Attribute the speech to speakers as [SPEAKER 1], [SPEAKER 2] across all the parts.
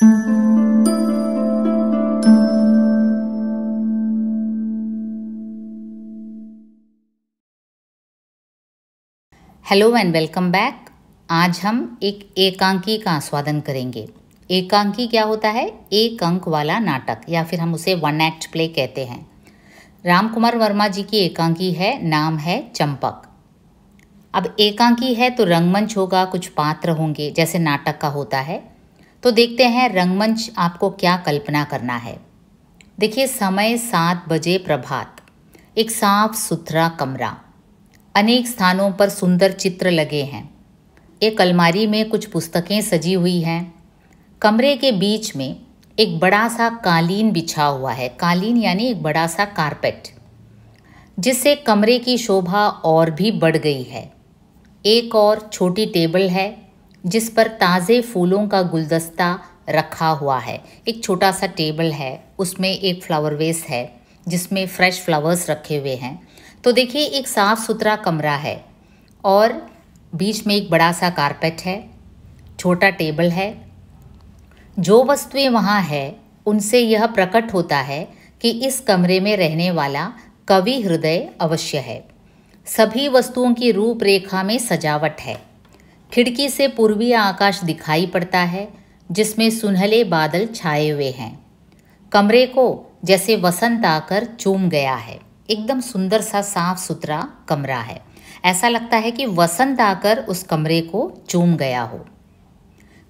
[SPEAKER 1] Hello and welcome back आज हम एक एकांकी का आस्वादन करेंगे एकांकी क्या होता है एक अंक वाला नाटक या फिर हम उसे वन एक्ट प्ले कहते हैं राम कुमार वर्मा जी की एकांकी है नाम है चंपक अब एकांकी है तो रंगमंच होगा कुछ पात्र होंगे जैसे नाटक का होता है तो देखते हैं रंगमंच आपको क्या कल्पना करना है देखिए समय सात बजे प्रभात एक साफ सुथरा कमरा अनेक स्थानों पर सुंदर चित्र लगे हैं एक अलमारी में कुछ पुस्तकें सजी हुई हैं कमरे के बीच में एक बड़ा सा कालीन बिछा हुआ है कालीन यानी एक बड़ा सा कारपेट जिससे कमरे की शोभा और भी बढ़ गई है एक और छोटी टेबल है जिस पर ताज़े फूलों का गुलदस्ता रखा हुआ है एक छोटा सा टेबल है उसमें एक फ्लावर वेस है जिसमें फ्रेश फ्लावर्स रखे हुए हैं तो देखिए एक साफ़ सुथरा कमरा है और बीच में एक बड़ा सा कारपेट है छोटा टेबल है जो वस्तुएं वहाँ है उनसे यह प्रकट होता है कि इस कमरे में रहने वाला कवि हृदय अवश्य है सभी वस्तुओं की रूपरेखा में सजावट है खिड़की से पूर्वी आकाश दिखाई पड़ता है जिसमें सुनहले बादल छाए हुए हैं कमरे को जैसे वसंत आकर चूम गया है एकदम सुंदर सा साफ सुथरा कमरा है ऐसा लगता है कि वसंत आकर उस कमरे को चूम गया हो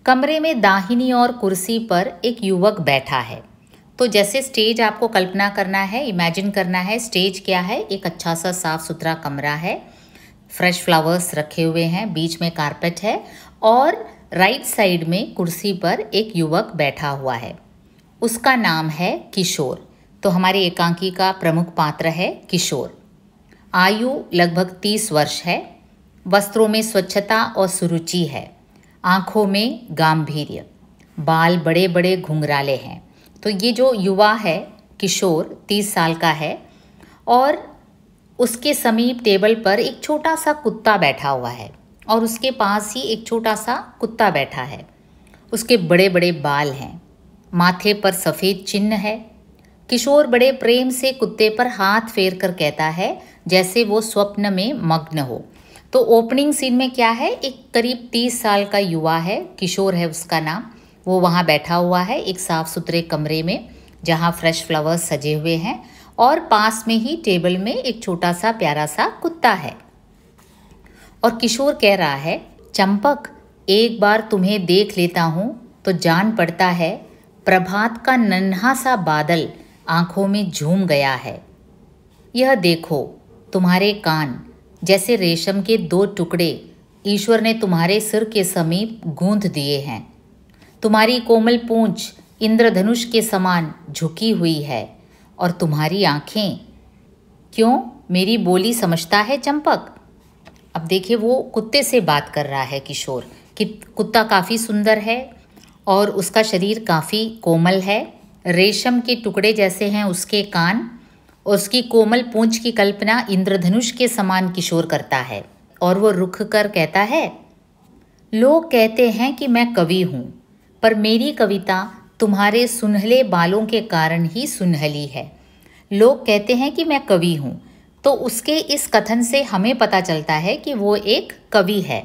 [SPEAKER 1] कमरे में दाहिनी और कुर्सी पर एक युवक बैठा है तो जैसे स्टेज आपको कल्पना करना है इमेजिन करना है स्टेज क्या है एक अच्छा सा साफ सुथरा कमरा है फ्रेश फ्लावर्स रखे हुए हैं बीच में कारपेट है और राइट साइड में कुर्सी पर एक युवक बैठा हुआ है उसका नाम है किशोर तो हमारी एकांकी का प्रमुख पात्र है किशोर आयु लगभग तीस वर्ष है वस्त्रों में स्वच्छता और सुरुचि है आँखों में गांधीर्य बाल बड़े बड़े घुंघराले हैं तो ये जो युवा है किशोर तीस साल का है और उसके समीप टेबल पर एक छोटा सा कुत्ता बैठा हुआ है और उसके पास ही एक छोटा सा कुत्ता बैठा है उसके बड़े बड़े बाल हैं माथे पर सफ़ेद चिन्ह है किशोर बड़े प्रेम से कुत्ते पर हाथ फेर कर कहता है जैसे वो स्वप्न में मग्न हो तो ओपनिंग सीन में क्या है एक करीब तीस साल का युवा है किशोर है उसका नाम वो वहाँ बैठा हुआ है एक साफ़ सुथरे कमरे में जहाँ फ्रेश फ्लावर्स सजे हुए हैं और पास में ही टेबल में एक छोटा सा प्यारा सा कुत्ता है और किशोर कह रहा है चंपक एक बार तुम्हें देख लेता हूँ तो जान पड़ता है प्रभात का नन्हा सा बादल आंखों में झूम गया है यह देखो तुम्हारे कान जैसे रेशम के दो टुकड़े ईश्वर ने तुम्हारे सिर के समीप गूंध दिए हैं तुम्हारी कोमल पूंछ इंद्रधनुष के समान झुकी हुई है और तुम्हारी आँखें क्यों मेरी बोली समझता है चंपक अब देखिए वो कुत्ते से बात कर रहा है किशोर कि कुत्ता काफ़ी सुंदर है और उसका शरीर काफ़ी कोमल है रेशम के टुकड़े जैसे हैं उसके कान और उसकी कोमल पूंछ की कल्पना इंद्रधनुष के समान किशोर करता है और वो रुख कर कहता है लोग कहते हैं कि मैं कवि हूँ पर मेरी कविता तुम्हारे सुनहले बालों के कारण ही सुनहली है लोग कहते हैं कि मैं कवि हूँ तो उसके इस कथन से हमें पता चलता है कि वो एक कवि है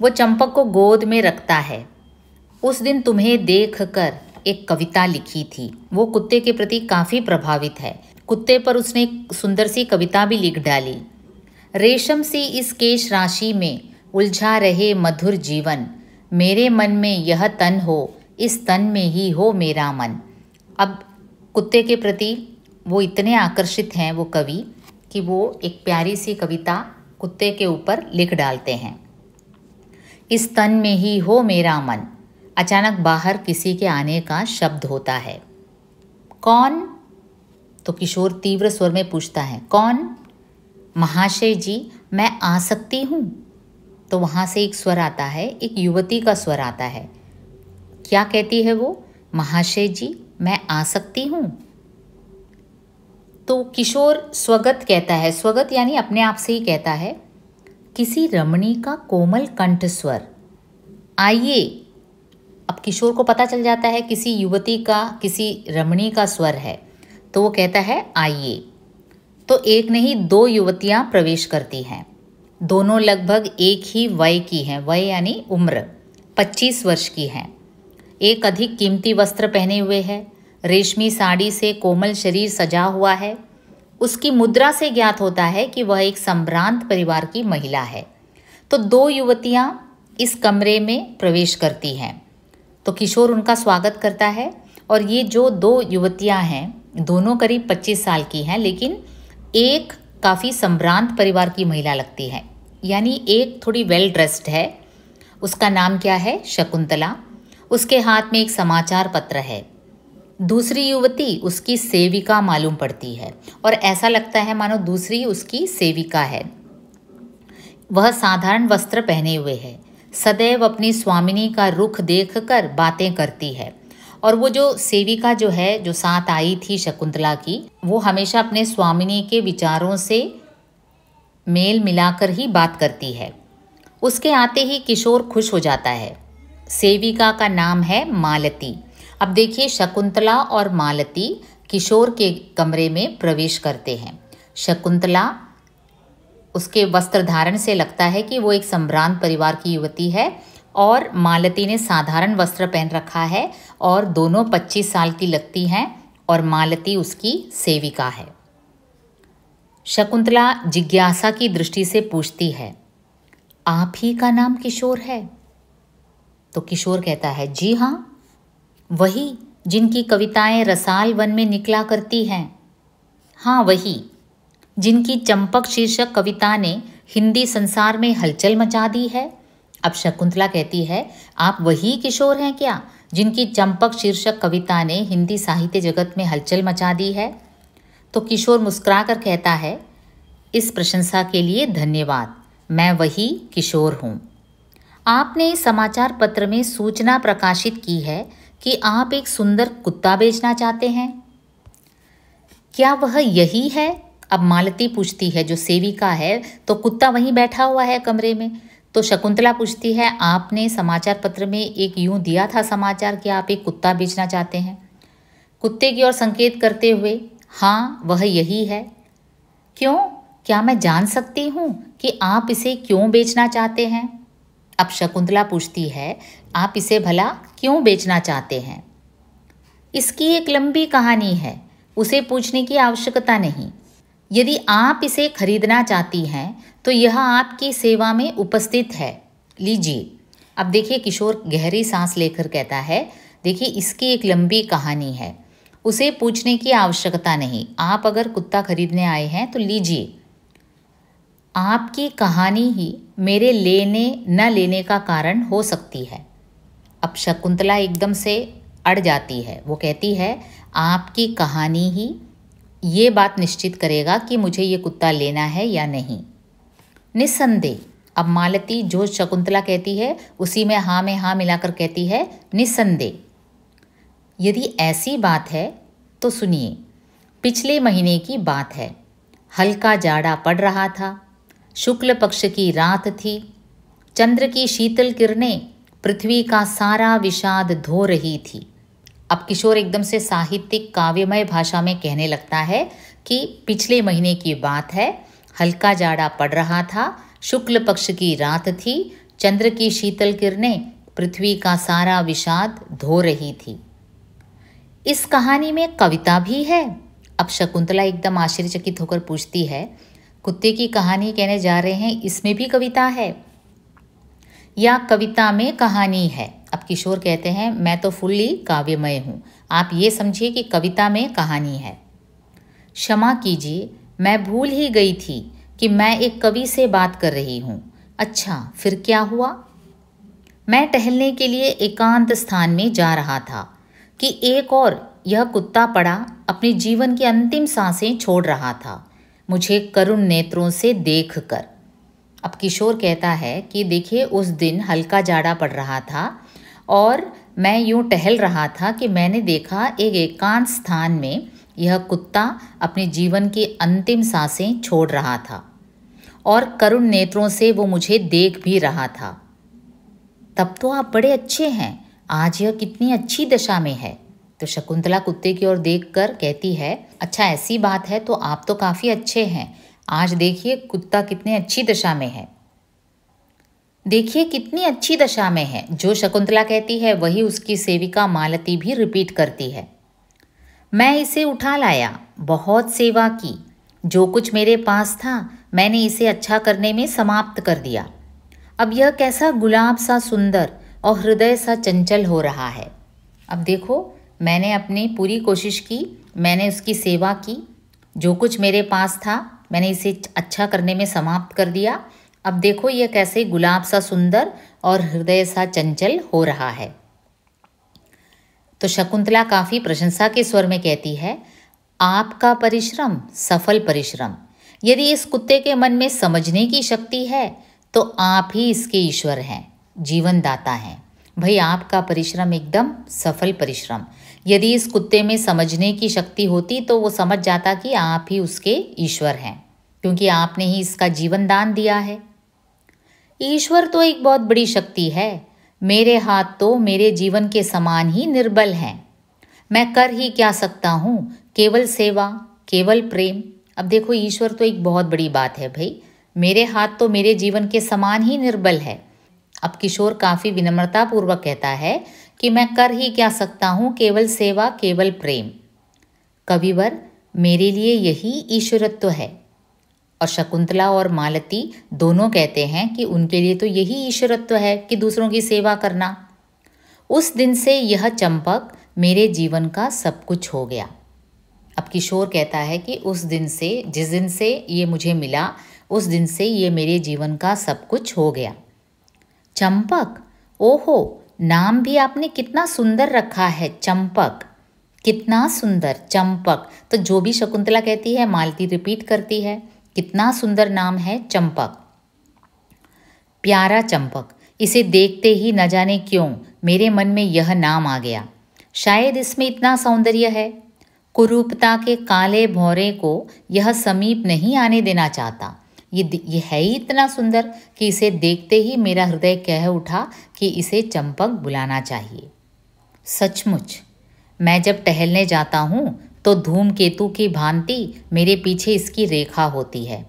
[SPEAKER 1] वो चंपक को गोद में रखता है उस दिन तुम्हें देख कर एक कविता लिखी थी वो कुत्ते के प्रति काफ़ी प्रभावित है कुत्ते पर उसने सुंदर सी कविता भी लिख डाली रेशम सी इस केश राशि में उलझा रहे मधुर जीवन मेरे मन में यह तन हो इस तन में ही हो मेरा मन अब कुत्ते के प्रति वो इतने आकर्षित हैं वो कवि कि वो एक प्यारी सी कविता कुत्ते के ऊपर लिख डालते हैं इस तन में ही हो मेरा मन अचानक बाहर किसी के आने का शब्द होता है कौन तो किशोर तीव्र स्वर में पूछता है कौन महाशय जी मैं आ सकती हूँ तो वहाँ से एक स्वर आता है एक युवती का स्वर आता है क्या कहती है वो महाशय जी मैं आ सकती हूँ तो किशोर स्वगत कहता है स्वगत यानी अपने आप से ही कहता है किसी रमणी का कोमल कंठ स्वर आइए अब किशोर को पता चल जाता है किसी युवती का किसी रमणी का स्वर है तो वो कहता है आइए तो एक नहीं दो युवतियां प्रवेश करती हैं दोनों लगभग एक ही वय की हैं वय यानी उम्र 25 वर्ष की हैं एक अधिक कीमती वस्त्र पहने हुए है रेशमी साड़ी से कोमल शरीर सजा हुआ है उसकी मुद्रा से ज्ञात होता है कि वह एक संभ्रांत परिवार की महिला है तो दो युवतियाँ इस कमरे में प्रवेश करती हैं तो किशोर उनका स्वागत करता है और ये जो दो युवतियाँ हैं दोनों करीब 25 साल की हैं लेकिन एक काफ़ी संभ्रांत परिवार की महिला लगती है यानी एक थोड़ी वेल ड्रेस्ड है उसका नाम क्या है शकुंतला उसके हाथ में एक समाचार पत्र है दूसरी युवती उसकी सेविका मालूम पड़ती है और ऐसा लगता है मानो दूसरी उसकी सेविका है वह साधारण वस्त्र पहने हुए है सदैव अपनी स्वामिनी का रुख देखकर बातें करती है और वो जो सेविका जो है जो साथ आई थी शकुंतला की वो हमेशा अपने स्वामिनी के विचारों से मेल मिलाकर ही बात करती है उसके आते ही किशोर खुश हो जाता है सेविका का नाम है मालती अब देखिए शकुंतला और मालती किशोर के कमरे में प्रवेश करते हैं शकुंतला उसके वस्त्र धारण से लगता है कि वो एक सम्भ्रांत परिवार की युवती है और मालती ने साधारण वस्त्र पहन रखा है और दोनों 25 साल की लगती हैं और मालती उसकी सेविका है शकुंतला जिज्ञासा की दृष्टि से पूछती है आप ही का नाम किशोर है तो किशोर कहता है जी हाँ वही जिनकी कविताएं रसाल वन में निकला करती हैं हाँ वही जिनकी चंपक शीर्षक कविता ने हिंदी संसार में हलचल मचा दी है अब शकुंतला कहती है आप वही किशोर हैं क्या जिनकी चंपक शीर्षक कविता ने हिंदी साहित्य जगत में हलचल मचा दी है तो किशोर मुस्कुरा कर कहता है इस प्रशंसा के लिए धन्यवाद मैं वही किशोर हूँ आपने समाचार पत्र में सूचना प्रकाशित की है कि आप एक सुंदर कुत्ता बेचना चाहते हैं क्या वह यही है अब मालती पूछती है जो सेविका है तो कुत्ता वहीं बैठा हुआ है कमरे में तो शकुंतला पूछती है आपने समाचार पत्र में एक यूं दिया था समाचार कि आप एक कुत्ता बेचना चाहते हैं कुत्ते की ओर संकेत करते हुए हाँ वह यही है क्यों क्या मैं जान सकती हूँ कि आप इसे क्यों बेचना चाहते हैं अब शकुंतला पूछती है आप इसे भला क्यों बेचना चाहते हैं इसकी एक लंबी कहानी है उसे पूछने की आवश्यकता नहीं यदि आप इसे खरीदना चाहती हैं तो यह आपकी सेवा में उपस्थित है लीजिए अब देखिए किशोर गहरी सांस लेकर कहता है देखिए इसकी एक लंबी कहानी है उसे पूछने की आवश्यकता नहीं आप अगर कुत्ता खरीदने आए हैं तो लीजिए आपकी कहानी ही मेरे लेने न लेने का कारण हो सकती है अब शकुंतला एकदम से अड़ जाती है वो कहती है आपकी कहानी ही ये बात निश्चित करेगा कि मुझे ये कुत्ता लेना है या नहीं निस्संदेह अब मालती जो शकुंतला कहती है उसी में हाँ में हाँ मिलाकर कहती है निस्संदेह यदि ऐसी बात है तो सुनिए पिछले महीने की बात है हल्का जाड़ा पड़ रहा था शुक्ल पक्ष की रात थी चंद्र की शीतल किरणें पृथ्वी का सारा विषाद धो रही थी अब किशोर एकदम से साहित्यिक काव्यमय भाषा में कहने लगता है कि पिछले महीने की बात है हल्का जाड़ा पड़ रहा था शुक्ल पक्ष की रात थी चंद्र की शीतल किरणें पृथ्वी का सारा विषाद धो रही थी इस कहानी में कविता भी है अब शकुंतला एकदम आश्चर्यचकित होकर पूछती है कुत्ते की कहानी कहने जा रहे हैं इसमें भी कविता है या कविता में कहानी है अब किशोर कहते हैं मैं तो फुल्ली काव्यमय हूँ आप ये समझिए कि कविता में कहानी है क्षमा कीजिए मैं भूल ही गई थी कि मैं एक कवि से बात कर रही हूँ अच्छा फिर क्या हुआ मैं टहलने के लिए एकांत स्थान में जा रहा था कि एक और यह कुत्ता पड़ा अपने जीवन की अंतिम सांसें छोड़ रहा था मुझे करुण नेत्रों से देख कर अब किशोर कहता है कि देखिए उस दिन हल्का जाड़ा पड़ रहा था और मैं यूं टहल रहा था कि मैंने देखा एक एकांत स्थान में यह कुत्ता अपने जीवन की अंतिम सांसें छोड़ रहा था और करुण नेत्रों से वो मुझे देख भी रहा था तब तो आप बड़े अच्छे हैं आज यह कितनी अच्छी दशा में है तो शकुंतला कुत्ते की ओर देखकर कहती है अच्छा ऐसी बात है तो आप तो काफ़ी अच्छे हैं आज देखिए कुत्ता कितने अच्छी दशा में है देखिए कितनी अच्छी दशा में है जो शकुंतला कहती है वही उसकी सेविका मालती भी रिपीट करती है मैं इसे उठा लाया बहुत सेवा की जो कुछ मेरे पास था मैंने इसे अच्छा करने में समाप्त कर दिया अब यह कैसा गुलाब सा सुंदर और हृदय सा चंचल हो रहा है अब देखो मैंने अपनी पूरी कोशिश की मैंने उसकी सेवा की जो कुछ मेरे पास था मैंने इसे अच्छा करने में समाप्त कर दिया अब देखो ये कैसे गुलाब सा सुंदर और हृदय सा चंचल हो रहा है तो शकुंतला काफ़ी प्रशंसा के स्वर में कहती है आपका परिश्रम सफल परिश्रम यदि इस कुत्ते के मन में समझने की शक्ति है तो आप ही इसके ईश्वर हैं जीवनदाता हैं भाई आपका परिश्रम एकदम सफल परिश्रम यदि इस कुत्ते में समझने की शक्ति होती तो वो समझ जाता कि आप ही उसके ईश्वर हैं क्योंकि आपने ही इसका जीवन दान दिया है ईश्वर तो एक बहुत बड़ी शक्ति है मेरे हाथ तो मेरे जीवन के समान ही निर्बल हैं मैं कर ही क्या सकता हूँ केवल सेवा केवल प्रेम अब देखो ईश्वर तो एक बहुत बड़ी बात है भाई मेरे हाथ तो मेरे जीवन के समान ही निर्बल है अब किशोर काफ़ी विनम्रतापूर्वक कहता है कि मैं कर ही क्या सकता हूँ केवल सेवा केवल प्रेम कविवर मेरे लिए यही ईश्वरत्व है और शकुंतला और मालती दोनों कहते हैं कि उनके लिए तो यही ईश्वरत्व है कि दूसरों की सेवा करना उस दिन से यह चंपक मेरे जीवन का सब कुछ हो गया अब किशोर कहता है कि उस दिन से जिस दिन से ये मुझे मिला उस दिन से ये मेरे जीवन का सब कुछ हो गया चंपक ओहो नाम भी आपने कितना सुंदर रखा है चंपक कितना सुंदर चंपक तो जो भी शकुंतला कहती है मालती रिपीट करती है कितना सुंदर नाम है चंपक प्यारा चंपक इसे देखते ही न जाने क्यों मेरे मन में यह नाम आ गया शायद इसमें इतना सौंदर्य है कुरूपता के काले भौरे को यह समीप नहीं आने देना चाहता ये ये है ही इतना सुंदर कि इसे देखते ही मेरा हृदय कह उठा कि इसे चंपक बुलाना चाहिए सचमुच मैं जब टहलने जाता हूँ तो धूम केतु की भांति मेरे पीछे इसकी रेखा होती है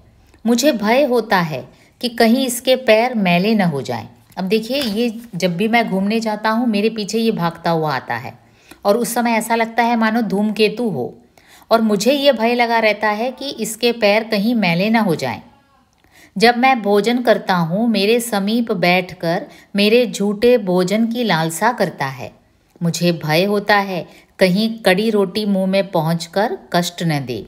[SPEAKER 1] मुझे भय होता है कि कहीं इसके पैर मैले न हो जाएं। अब देखिए ये जब भी मैं घूमने जाता हूँ मेरे पीछे ये भागता हुआ आता है और उस समय ऐसा लगता है मानो धूमकेतु हो और मुझे ये भय लगा रहता है कि इसके पैर कहीं मैले ना हो जाएं। जब मैं भोजन करता हूँ मेरे समीप बैठकर मेरे झूठे भोजन की लालसा करता है मुझे भय होता है कहीं कड़ी रोटी मुंह में पहुँच कष्ट न दे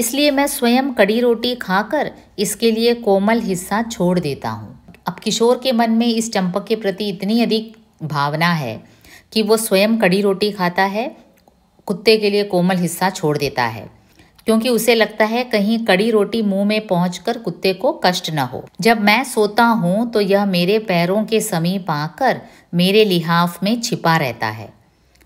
[SPEAKER 1] इसलिए मैं स्वयं कड़ी रोटी खाकर इसके लिए कोमल हिस्सा छोड़ देता हूँ अब किशोर के मन में इस चंपक के प्रति इतनी अधिक भावना है कि वो स्वयं कड़ी रोटी खाता है कुत्ते के लिए कोमल हिस्सा छोड़ देता है क्योंकि उसे लगता है कहीं कड़ी रोटी मुंह में पहुंचकर कुत्ते को कष्ट न हो जब मैं सोता हूं तो यह मेरे पैरों के समीप आकर मेरे लिहाफ में छिपा रहता है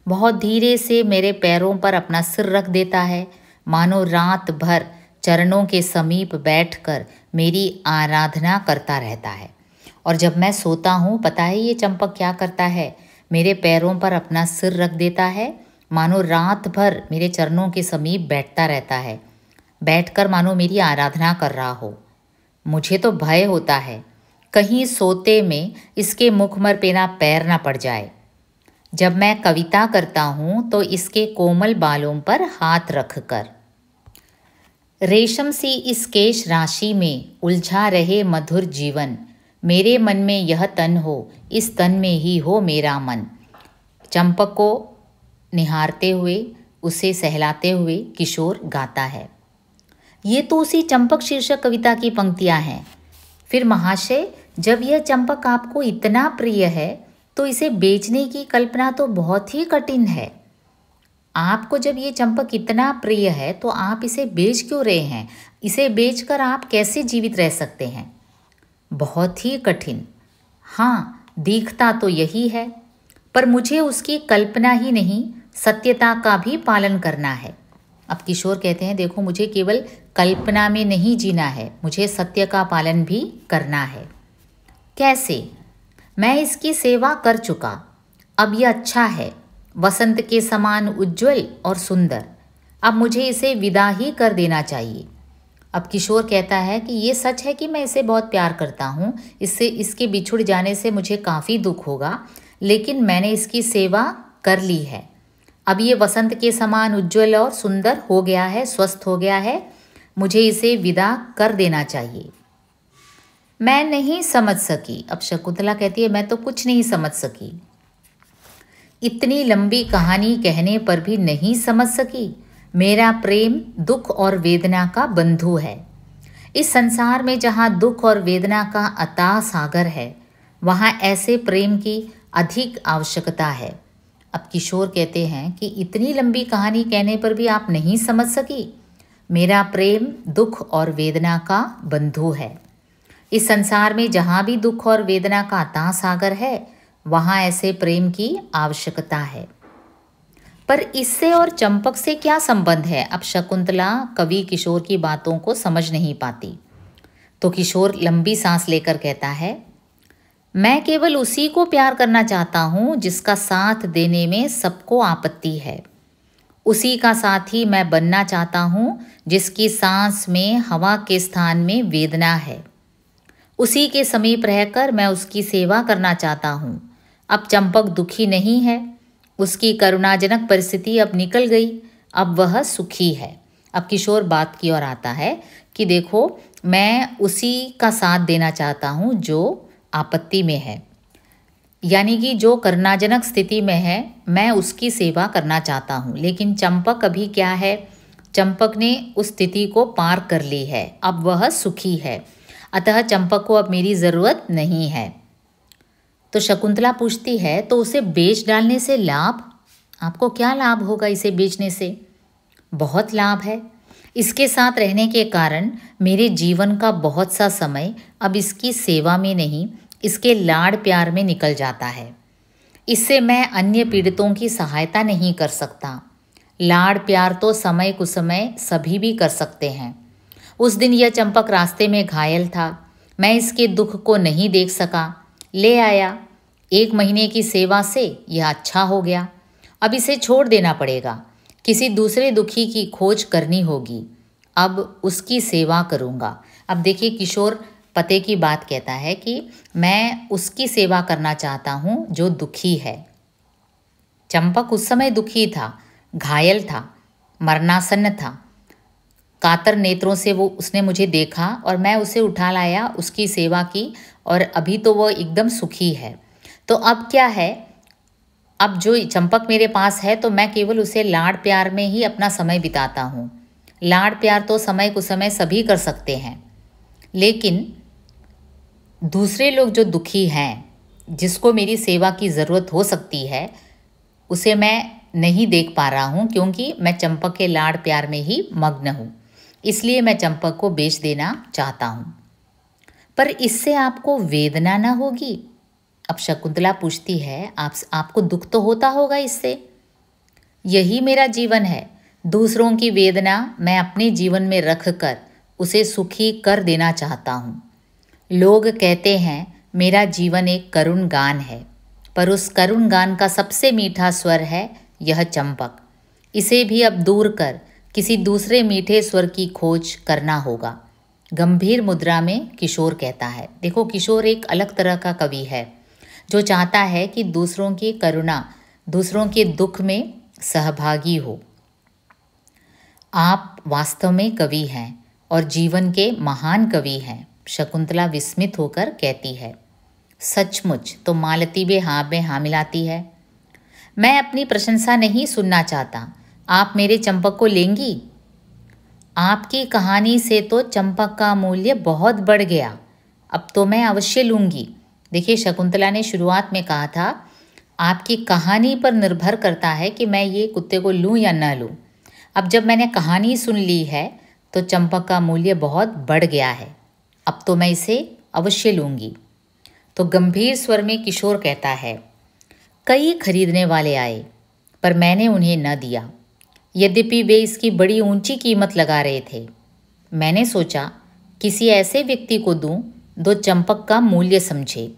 [SPEAKER 1] बहुत धीरे से मेरे पैरों पर अपना सिर रख देता है मानो रात भर चरणों के समीप बैठकर मेरी आराधना करता रहता है और जब मैं सोता हूँ पता है ये चंपक क्या करता है मेरे पैरों पर अपना सिर रख देता है मानो रात भर मेरे चरणों के समीप बैठता रहता है बैठकर मानो मेरी आराधना कर रहा हो मुझे तो भय होता है कहीं सोते में इसके मुखमर पे ना पैर ना पड़ जाए जब मैं कविता करता हूँ तो इसके कोमल बालों पर हाथ रख कर रेशम सी इस केश राशि में उलझा रहे मधुर जीवन मेरे मन में यह तन हो इस तन में ही हो मेरा मन चंपको निहारते हुए उसे सहलाते हुए किशोर गाता है ये तो उसी चंपक शीर्षक कविता की पंक्तियाँ हैं फिर महाशय जब यह चंपक आपको इतना प्रिय है तो इसे बेचने की कल्पना तो बहुत ही कठिन है आपको जब ये चंपक इतना प्रिय है तो आप इसे बेच क्यों रहे हैं इसे बेचकर आप कैसे जीवित रह सकते हैं बहुत ही कठिन हाँ दिखता तो यही है पर मुझे उसकी कल्पना ही नहीं सत्यता का भी पालन करना है अब किशोर कहते हैं देखो मुझे केवल कल्पना में नहीं जीना है मुझे सत्य का पालन भी करना है कैसे मैं इसकी सेवा कर चुका अब यह अच्छा है वसंत के समान उज्जवल और सुंदर अब मुझे इसे विदा ही कर देना चाहिए अब किशोर कहता है कि ये सच है कि मैं इसे बहुत प्यार करता हूँ इससे इसके बिछुड़ जाने से मुझे काफ़ी दुख होगा लेकिन मैंने इसकी सेवा कर ली है अब ये वसंत के समान उज्जवल और सुंदर हो गया है स्वस्थ हो गया है मुझे इसे विदा कर देना चाहिए मैं नहीं समझ सकी अब शकुंतला कहती है मैं तो कुछ नहीं समझ सकी इतनी लंबी कहानी कहने पर भी नहीं समझ सकी मेरा प्रेम दुख और वेदना का बंधु है इस संसार में जहाँ दुख और वेदना का अता सागर है वहाँ ऐसे प्रेम की अधिक आवश्यकता है अब किशोर कहते हैं कि इतनी लंबी कहानी कहने पर भी आप नहीं समझ सकी मेरा प्रेम दुख और वेदना का बंधु है इस संसार में जहाँ भी दुख और वेदना का ता सागर है वहाँ ऐसे प्रेम की आवश्यकता है पर इससे और चंपक से क्या संबंध है अब शकुंतला कवि किशोर की बातों को समझ नहीं पाती तो किशोर लंबी सांस लेकर कहता है मैं केवल उसी को प्यार करना चाहता हूँ जिसका साथ देने में सबको आपत्ति है उसी का साथी मैं बनना चाहता हूँ जिसकी सांस में हवा के स्थान में वेदना है उसी के समीप रहकर मैं उसकी सेवा करना चाहता हूँ अब चंपक दुखी नहीं है उसकी करुणाजनक परिस्थिति अब निकल गई अब वह सुखी है अब किशोर बात की ओर आता है कि देखो मैं उसी का साथ देना चाहता हूँ जो आपत्ति में है यानी कि जो करनाजनक स्थिति में है मैं उसकी सेवा करना चाहता हूँ लेकिन चंपक अभी क्या है चंपक ने उस स्थिति को पार कर ली है अब वह सुखी है अतः चंपक को अब मेरी ज़रूरत नहीं है तो शकुंतला पूछती है तो उसे बेच डालने से लाभ आपको क्या लाभ होगा इसे बेचने से बहुत लाभ है इसके साथ रहने के कारण मेरे जीवन का बहुत सा समय अब इसकी सेवा में नहीं इसके लाड़ प्यार में निकल जाता है इससे मैं अन्य पीड़ितों की सहायता नहीं कर सकता लाड़ प्यार तो समय कुसमय सभी भी कर सकते हैं उस दिन यह चंपक रास्ते में घायल था मैं इसके दुख को नहीं देख सका ले आया एक महीने की सेवा से यह अच्छा हो गया अब इसे छोड़ देना पड़ेगा किसी दूसरे दुखी की खोज करनी होगी अब उसकी सेवा करूँगा अब देखिए किशोर पते की बात कहता है कि मैं उसकी सेवा करना चाहता हूँ जो दुखी है चंपक उस समय दुखी था घायल था मरणासन्न था कातर नेत्रों से वो उसने मुझे देखा और मैं उसे उठा लाया उसकी सेवा की और अभी तो वो एकदम सुखी है तो अब क्या है अब जो चंपक मेरे पास है तो मैं केवल उसे लाड़ प्यार में ही अपना समय बिताता हूँ लाड़ प्यार तो समय कुसमय सभी कर सकते हैं लेकिन दूसरे लोग जो दुखी हैं जिसको मेरी सेवा की ज़रूरत हो सकती है उसे मैं नहीं देख पा रहा हूँ क्योंकि मैं चंपक के लाड़ प्यार में ही मग्न हूँ इसलिए मैं चंपक को बेच देना चाहता हूँ पर इससे आपको वेदना ना होगी अब शकुंतला पूछती है आप आपको दुख तो होता होगा इससे यही मेरा जीवन है दूसरों की वेदना मैं अपने जीवन में रख कर उसे सुखी कर देना चाहता हूँ लोग कहते हैं मेरा जीवन एक करुण गान है पर उस करुण गान का सबसे मीठा स्वर है यह चंपक इसे भी अब दूर कर किसी दूसरे मीठे स्वर की खोज करना होगा गंभीर मुद्रा में किशोर कहता है देखो किशोर एक अलग तरह का कवि है जो चाहता है कि दूसरों की करुणा दूसरों के दुख में सहभागी हो आप वास्तव में कवि हैं और जीवन के महान कवि हैं शकुंतला विस्मित होकर कहती है सचमुच तो मालती भी हाँ में हाँ मिलाती है मैं अपनी प्रशंसा नहीं सुनना चाहता आप मेरे चंपक को लेंगी आपकी कहानी से तो चंपक का मूल्य बहुत बढ़ गया अब तो मैं अवश्य लूंगी देखिए शकुंतला ने शुरुआत में कहा था आपकी कहानी पर निर्भर करता है कि मैं ये कुत्ते को लूँ या ना लूँ अब जब मैंने कहानी सुन ली है तो चंपक का मूल्य बहुत बढ़ गया है अब तो मैं इसे अवश्य लूँगी तो गंभीर स्वर में किशोर कहता है कई खरीदने वाले आए पर मैंने उन्हें न दिया यद्यपि वे इसकी बड़ी ऊंची कीमत लगा रहे थे मैंने सोचा किसी ऐसे व्यक्ति को दूँ दो चंपक का मूल्य समझे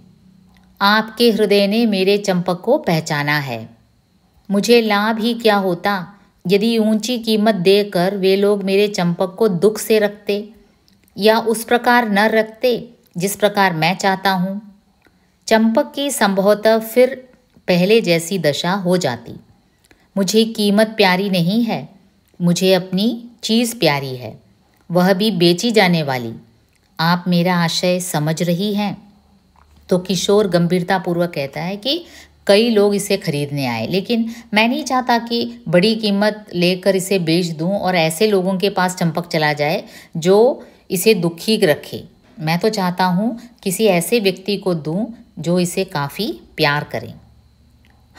[SPEAKER 1] आपके हृदय ने मेरे चंपक को पहचाना है मुझे लाभ ही क्या होता यदि ऊंची कीमत देकर वे लोग मेरे चंपक को दुख से रखते या उस प्रकार न रखते जिस प्रकार मैं चाहता हूँ चंपक की संभवतः फिर पहले जैसी दशा हो जाती मुझे कीमत प्यारी नहीं है मुझे अपनी चीज़ प्यारी है वह भी बेची जाने वाली आप मेरा आशय समझ रही हैं तो किशोर गंभीरतापूर्वक कहता है कि कई लोग इसे खरीदने आए लेकिन मैं नहीं चाहता कि बड़ी कीमत लेकर इसे बेच दूं और ऐसे लोगों के पास चंपक चला जाए जो इसे दुखी रखे मैं तो चाहता हूं किसी ऐसे व्यक्ति को दूं जो इसे काफ़ी प्यार करें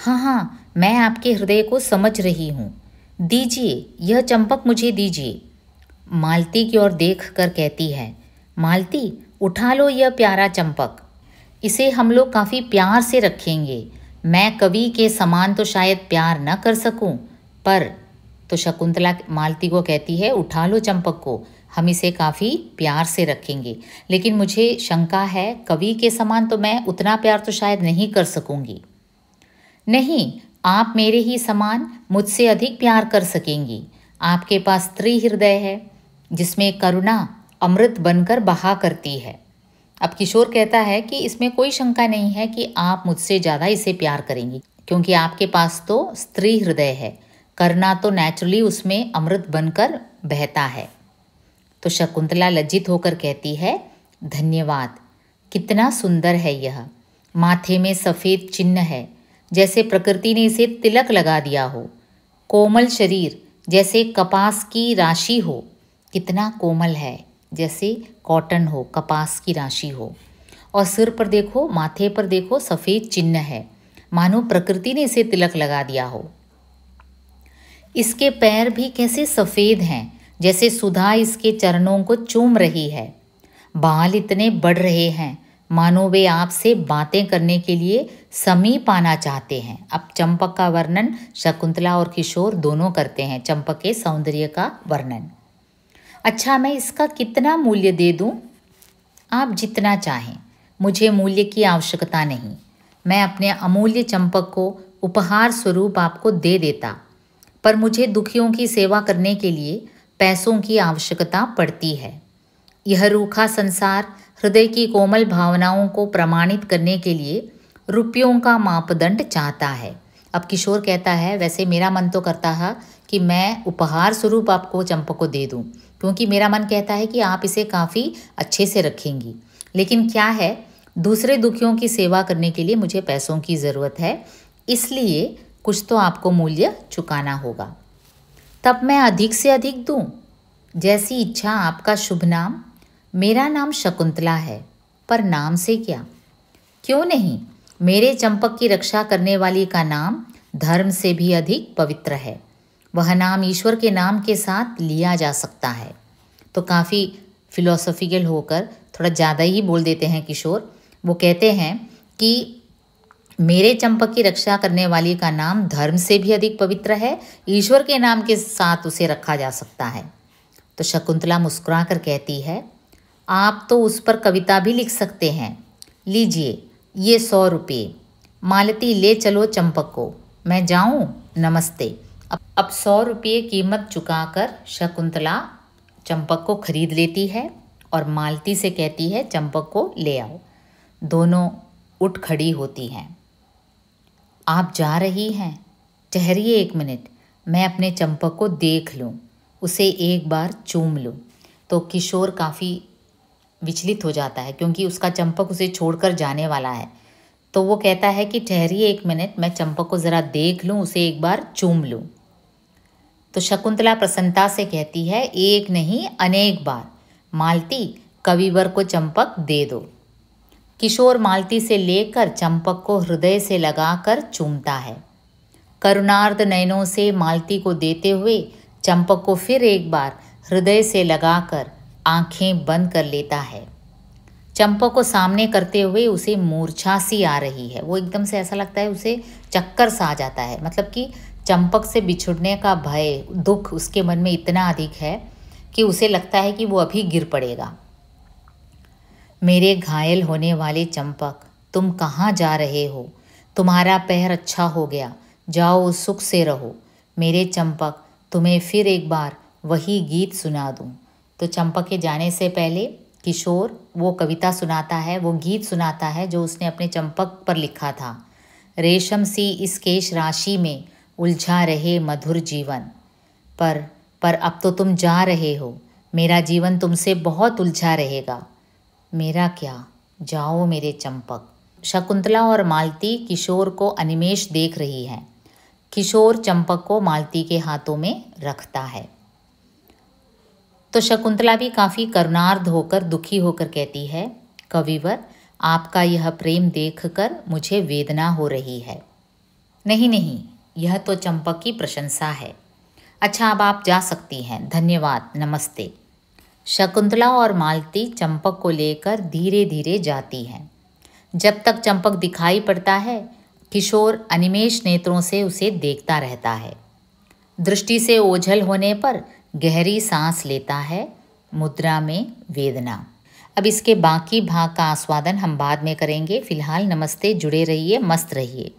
[SPEAKER 1] हाँ हाँ मैं आपके हृदय को समझ रही हूँ दीजिए यह चंपक मुझे दीजिए मालती की ओर देख कर कहती है मालती उठा लो यह प्यारा चंपक इसे हम लोग काफ़ी प्यार से रखेंगे मैं कवि के समान तो शायद प्यार न कर सकूं, पर तो शकुंतला मालती को कहती है उठा लो चंपक को हम इसे काफ़ी प्यार से रखेंगे लेकिन मुझे शंका है कवि के समान तो मैं उतना प्यार तो शायद नहीं कर सकूंगी नहीं आप मेरे ही समान मुझसे अधिक प्यार कर सकेंगी आपके पास त्रि हृदय है जिसमें करुणा अमृत बनकर बहा करती है अब किशोर कहता है कि इसमें कोई शंका नहीं है कि आप मुझसे ज़्यादा इसे प्यार करेंगी क्योंकि आपके पास तो स्त्री हृदय है करना तो नेचुरली उसमें अमृत बनकर बहता है तो शकुंतला लज्जित होकर कहती है धन्यवाद कितना सुंदर है यह माथे में सफ़ेद चिन्ह है जैसे प्रकृति ने इसे तिलक लगा दिया हो कोमल शरीर जैसे कपास की राशि हो कितना कोमल है जैसे कॉटन हो कपास की राशि हो और सिर पर देखो माथे पर देखो सफ़ेद चिन्ह है मानो प्रकृति ने इसे तिलक लगा दिया हो इसके पैर भी कैसे सफ़ेद हैं जैसे सुधा इसके चरणों को चूम रही है बाल इतने बढ़ रहे हैं मानो वे आपसे बातें करने के लिए समीप आना चाहते हैं अब चंपक का वर्णन शकुंतला और किशोर दोनों करते हैं चंपक के सौंदर्य का वर्णन अच्छा मैं इसका कितना मूल्य दे दूँ आप जितना चाहें मुझे मूल्य की आवश्यकता नहीं मैं अपने अमूल्य चंपक को उपहार स्वरूप आपको दे देता पर मुझे दुखियों की सेवा करने के लिए पैसों की आवश्यकता पड़ती है यह रूखा संसार हृदय की कोमल भावनाओं को प्रमाणित करने के लिए रुपयों का मापदंड चाहता है अब किशोर कहता है वैसे मेरा मन तो करता है कि मैं उपहार स्वरूप आपको चंपक को दे दूं क्योंकि मेरा मन कहता है कि आप इसे काफ़ी अच्छे से रखेंगी लेकिन क्या है दूसरे दुखियों की सेवा करने के लिए मुझे पैसों की ज़रूरत है इसलिए कुछ तो आपको मूल्य चुकाना होगा तब मैं अधिक से अधिक दूँ जैसी इच्छा आपका शुभ नाम मेरा नाम शकुंतला है पर नाम से क्या क्यों नहीं मेरे चंपक की रक्षा करने वाली का नाम धर्म से भी अधिक पवित्र है वह नाम ईश्वर के नाम के साथ लिया जा सकता है तो काफ़ी फिलोसॉफिकल होकर थोड़ा ज़्यादा ही बोल देते हैं किशोर वो कहते हैं कि मेरे चंपक की रक्षा करने वाली का नाम धर्म से भी अधिक पवित्र है ईश्वर के नाम के साथ उसे रखा जा सकता है तो शकुंतला मुस्कुरा कर कहती है आप तो उस पर कविता भी लिख सकते हैं लीजिए ये सौ रुपये मालती ले चलो चंपक को मैं जाऊँ नमस्ते अब अब सौ रुपये कीमत चुकाकर शकुंतला चंपक को खरीद लेती है और मालती से कहती है चंपक को ले आओ दोनों उठ खड़ी होती हैं आप जा रही हैं ठहरिए एक मिनट मैं अपने चंपक को देख लूँ उसे एक बार चूम लूँ तो किशोर काफ़ी विचलित हो जाता है क्योंकि उसका चंपक उसे छोड़कर जाने वाला है तो वो कहता है कि ठहरिए एक मिनट मैं चंपक को ज़रा देख लूँ उसे एक बार चूम लूँ तो शकुंतला प्रसन्नता से कहती है एक नहीं अनेक बार मालती कविवर को चंपक दे दो किशोर मालती से लेकर चंपक को हृदय से लगाकर चूमता है करुणार्द नयनों से मालती को देते हुए चंपक को फिर एक बार हृदय से लगाकर आंखें बंद कर लेता है चंपक को सामने करते हुए उसे मूर्छा सी आ रही है वो एकदम से ऐसा लगता है उसे चक्कर सा आ जाता है मतलब कि चंपक से बिछुड़ने का भय दुख उसके मन में इतना अधिक है कि उसे लगता है कि वो अभी गिर पड़ेगा मेरे घायल होने वाले चंपक तुम कहाँ जा रहे हो तुम्हारा पैर अच्छा हो गया जाओ सुख से रहो मेरे चंपक तुम्हें फिर एक बार वही गीत सुना दूँ तो चंपक के जाने से पहले किशोर वो कविता सुनाता है वो गीत सुनाता है जो उसने अपने चंपक पर लिखा था रेशम सी इस केश राशि में उलझा रहे मधुर जीवन पर पर अब तो तुम जा रहे हो मेरा जीवन तुमसे बहुत उलझा रहेगा मेरा क्या जाओ मेरे चंपक शकुंतला और मालती किशोर को अनिमेश देख रही है किशोर चंपक को मालती के हाथों में रखता है तो शकुंतला भी काफ़ी करुणार्ध होकर दुखी होकर कहती है कविवर आपका यह प्रेम देखकर मुझे वेदना हो रही है नहीं नहीं यह तो चंपक की प्रशंसा है अच्छा अब आप जा सकती हैं धन्यवाद नमस्ते शकुंतला और मालती चंपक को लेकर धीरे धीरे जाती हैं जब तक चंपक दिखाई पड़ता है किशोर अनिमेश नेत्रों से उसे देखता रहता है दृष्टि से ओझल होने पर गहरी सांस लेता है मुद्रा में वेदना अब इसके बाकी भाग का आस्वादन हम बाद में करेंगे फिलहाल नमस्ते जुड़े रहिए मस्त रहिए